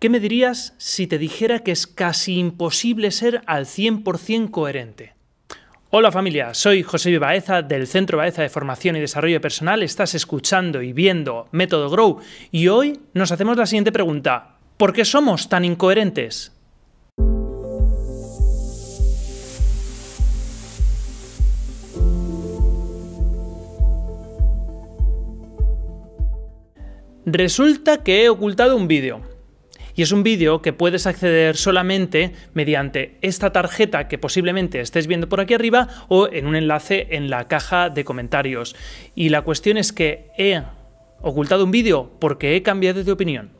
¿Qué me dirías si te dijera que es casi imposible ser al 100% coherente? Hola familia, soy José Baeza del Centro Baeza de Formación y Desarrollo Personal. Estás escuchando y viendo Método Grow y hoy nos hacemos la siguiente pregunta. ¿Por qué somos tan incoherentes? Resulta que he ocultado un vídeo y es un vídeo que puedes acceder solamente mediante esta tarjeta que posiblemente estés viendo por aquí arriba o en un enlace en la caja de comentarios. Y la cuestión es que he ocultado un vídeo porque he cambiado de opinión.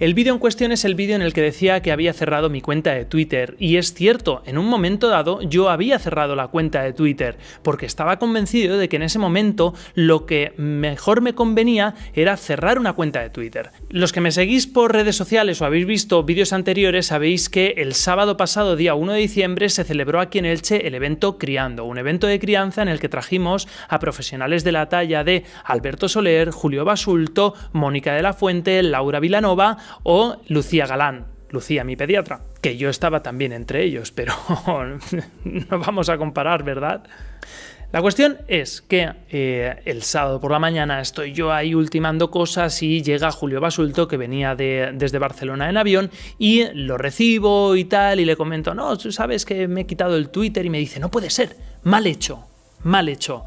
El vídeo en cuestión es el vídeo en el que decía que había cerrado mi cuenta de Twitter, y es cierto, en un momento dado yo había cerrado la cuenta de Twitter, porque estaba convencido de que en ese momento lo que mejor me convenía era cerrar una cuenta de Twitter. Los que me seguís por redes sociales o habéis visto vídeos anteriores sabéis que el sábado pasado, día 1 de diciembre, se celebró aquí en Elche el evento Criando, un evento de crianza en el que trajimos a profesionales de la talla de Alberto Soler, Julio Basulto, Mónica de la Fuente, Laura Vilanova o Lucía Galán, Lucía, mi pediatra, que yo estaba también entre ellos, pero no vamos a comparar, ¿verdad? La cuestión es que eh, el sábado por la mañana estoy yo ahí ultimando cosas y llega Julio Basulto que venía desde Barcelona en avión y lo recibo y tal y le comento, no, tú sabes que me he quitado el Twitter y me dice, no puede ser, mal hecho, mal hecho.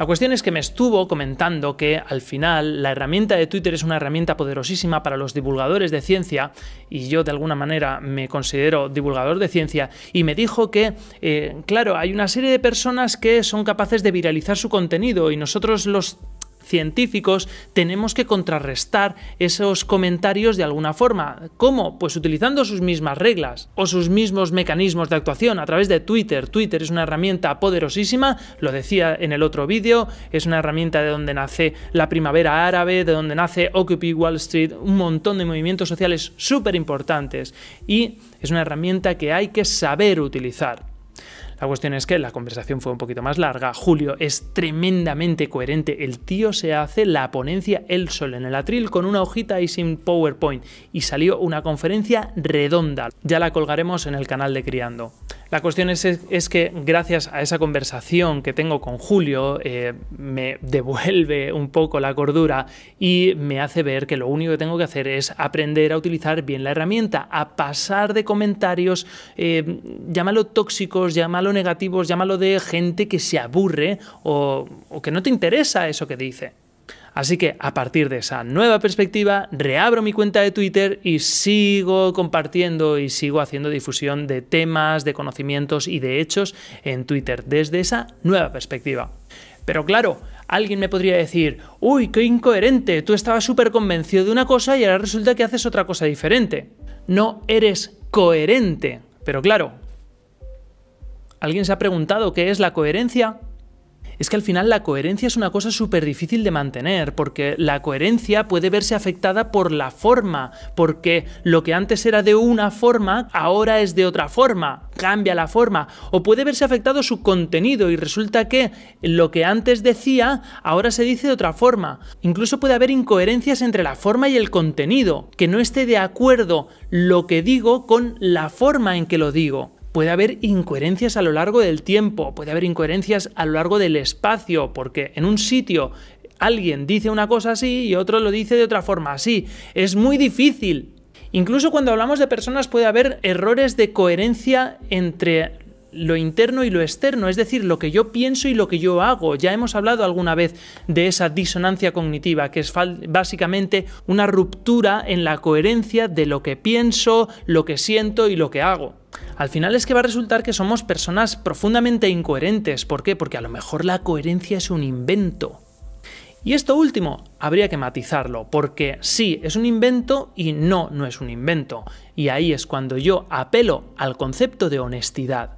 La cuestión es que me estuvo comentando que al final la herramienta de Twitter es una herramienta poderosísima para los divulgadores de ciencia y yo de alguna manera me considero divulgador de ciencia y me dijo que, eh, claro, hay una serie de personas que son capaces de viralizar su contenido y nosotros los científicos, tenemos que contrarrestar esos comentarios de alguna forma. ¿Cómo? Pues utilizando sus mismas reglas o sus mismos mecanismos de actuación a través de Twitter. Twitter es una herramienta poderosísima, lo decía en el otro vídeo, es una herramienta de donde nace la primavera árabe, de donde nace Occupy Wall Street, un montón de movimientos sociales súper importantes y es una herramienta que hay que saber utilizar. La cuestión es que la conversación fue un poquito más larga, Julio es tremendamente coherente, el tío se hace la ponencia él solo en el atril con una hojita y sin PowerPoint y salió una conferencia redonda, ya la colgaremos en el canal de Criando. La cuestión es, que gracias a esa conversación que tengo con Julio, eh, me devuelve un poco la cordura y me hace ver que lo único que tengo que hacer es aprender a utilizar bien la herramienta, a pasar de comentarios, eh, llámalo tóxicos, llámalo negativos, llámalo de gente que se aburre o que no te interesa eso que dice. Así que a partir de esa nueva perspectiva, reabro mi cuenta de Twitter y sigo compartiendo y sigo haciendo difusión de temas, de conocimientos y de hechos en Twitter desde esa nueva perspectiva. Pero claro, alguien me podría decir, uy, qué incoherente, tú estabas súper convencido de una cosa y ahora resulta que haces otra cosa diferente. No eres coherente. Pero claro, ¿alguien se ha preguntado qué es la coherencia? es que al final la coherencia es una cosa súper difícil de mantener, porque la coherencia puede verse afectada por la forma, porque lo que antes era de una forma, ahora es de otra forma, cambia la forma, o puede verse afectado su contenido y resulta que lo que antes decía, ahora se dice de otra forma. Incluso puede haber incoherencias entre la forma y el contenido, que no esté de acuerdo lo que digo con la forma en que lo digo puede haber incoherencias a lo largo del tiempo, puede haber incoherencias a lo largo del espacio, porque en un sitio alguien dice una cosa así y otro lo dice de otra forma así. Es muy difícil. Incluso cuando hablamos de personas puede haber errores de coherencia entre lo interno y lo externo, es decir, lo que yo pienso y lo que yo hago. Ya hemos hablado alguna vez de esa disonancia cognitiva, que es básicamente una ruptura en la coherencia de lo que pienso, lo que siento y lo que hago al final es que va a resultar que somos personas profundamente incoherentes. ¿Por qué? Porque a lo mejor la coherencia es un invento. Y esto último habría que matizarlo, porque sí es un invento y no, no es un invento. Y ahí es cuando yo apelo al concepto de honestidad.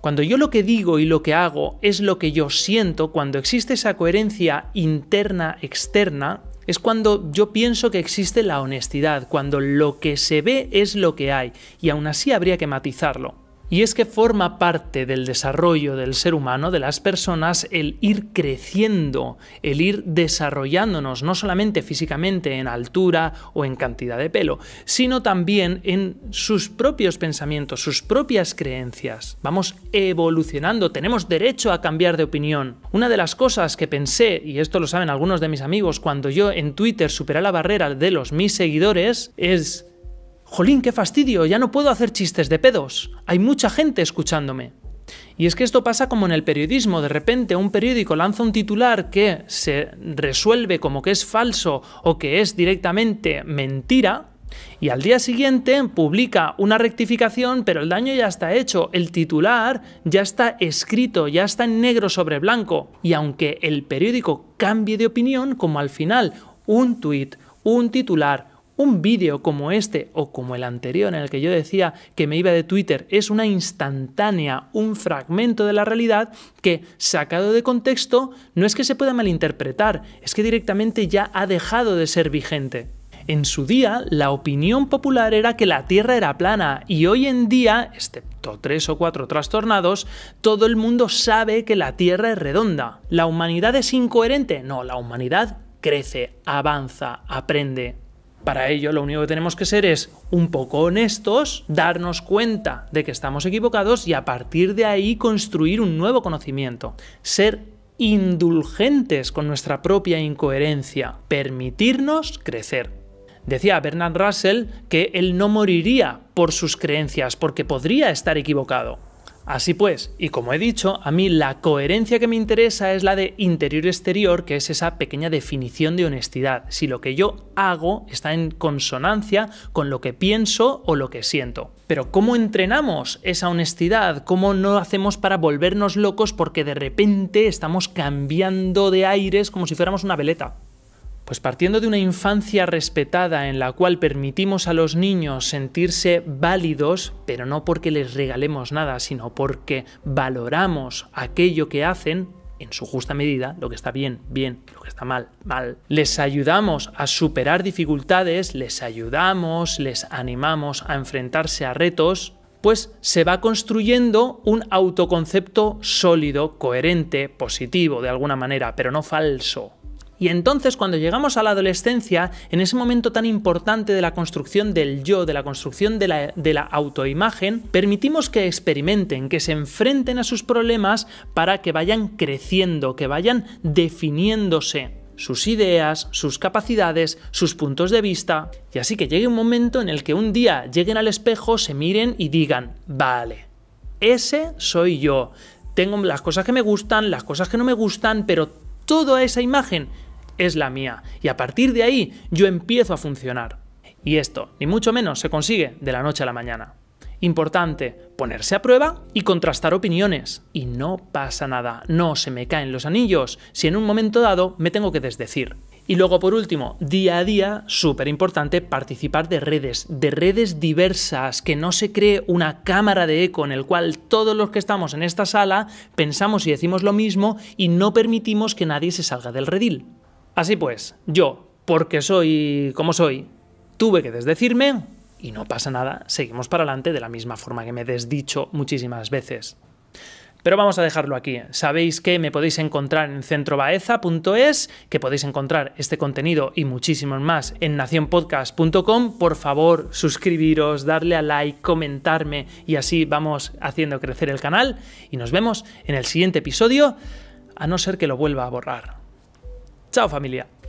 Cuando yo lo que digo y lo que hago es lo que yo siento, cuando existe esa coherencia interna-externa, es cuando yo pienso que existe la honestidad, cuando lo que se ve es lo que hay, y aún así habría que matizarlo y es que forma parte del desarrollo del ser humano, de las personas, el ir creciendo, el ir desarrollándonos, no solamente físicamente en altura o en cantidad de pelo, sino también en sus propios pensamientos, sus propias creencias. Vamos evolucionando, tenemos derecho a cambiar de opinión. Una de las cosas que pensé, y esto lo saben algunos de mis amigos, cuando yo en Twitter superé la barrera de los mis seguidores, es jolín, qué fastidio, ya no puedo hacer chistes de pedos, hay mucha gente escuchándome. Y es que esto pasa como en el periodismo, de repente un periódico lanza un titular que se resuelve como que es falso o que es directamente mentira, y al día siguiente publica una rectificación, pero el daño ya está hecho, el titular ya está escrito, ya está en negro sobre blanco, y aunque el periódico cambie de opinión, como al final un tuit, un titular, un vídeo como este o como el anterior en el que yo decía que me iba de Twitter es una instantánea, un fragmento de la realidad que, sacado de contexto, no es que se pueda malinterpretar, es que directamente ya ha dejado de ser vigente. En su día, la opinión popular era que la Tierra era plana y hoy en día, excepto tres o cuatro trastornados, todo el mundo sabe que la Tierra es redonda. ¿La humanidad es incoherente? No, la humanidad crece, avanza, aprende. Para ello lo único que tenemos que ser es un poco honestos, darnos cuenta de que estamos equivocados y a partir de ahí construir un nuevo conocimiento. Ser indulgentes con nuestra propia incoherencia, permitirnos crecer. Decía Bernard Russell que él no moriría por sus creencias porque podría estar equivocado Así pues, y como he dicho, a mí la coherencia que me interesa es la de interior-exterior, que es esa pequeña definición de honestidad, si lo que yo hago está en consonancia con lo que pienso o lo que siento. Pero ¿cómo entrenamos esa honestidad? ¿Cómo no hacemos para volvernos locos porque de repente estamos cambiando de aires como si fuéramos una veleta? Pues partiendo de una infancia respetada en la cual permitimos a los niños sentirse válidos, pero no porque les regalemos nada, sino porque valoramos aquello que hacen, en su justa medida, lo que está bien, bien, lo que está mal, mal. Les ayudamos a superar dificultades, les ayudamos, les animamos a enfrentarse a retos, pues se va construyendo un autoconcepto sólido, coherente, positivo de alguna manera, pero no falso. Y entonces cuando llegamos a la adolescencia, en ese momento tan importante de la construcción del yo, de la construcción de la, autoimagen, permitimos que experimenten, que se enfrenten a sus problemas para que vayan creciendo, que vayan definiéndose sus ideas, sus capacidades, sus puntos de vista. Y así que llegue un momento en el que un día lleguen al espejo, se miren y digan, vale, ese soy yo. Tengo las cosas que me gustan, las cosas que no me gustan, pero toda esa imagen es la mía. Y a partir de ahí yo empiezo a funcionar. Y esto, ni mucho menos, se consigue de la noche a la mañana. Importante, ponerse a prueba y contrastar opiniones. Y no pasa nada, no se me caen los anillos si en un momento dado me tengo que desdecir. Y luego, por último, día a día, súper importante, participar de redes, de redes diversas, que no se cree una cámara de eco en el cual todos los que estamos en esta sala pensamos y decimos lo mismo y no permitimos que nadie se salga del redil. Así pues, yo, porque soy como soy, tuve que desdecirme y no pasa nada, seguimos para adelante de la misma forma que me he desdicho muchísimas veces. Pero vamos a dejarlo aquí. Sabéis que me podéis encontrar en centrobaeza.es, que podéis encontrar este contenido y muchísimos más en nacionpodcast.com. Por favor, suscribiros, darle a like, comentarme y así vamos haciendo crecer el canal. Y nos vemos en el siguiente episodio, a no ser que lo vuelva a borrar. Chao familia.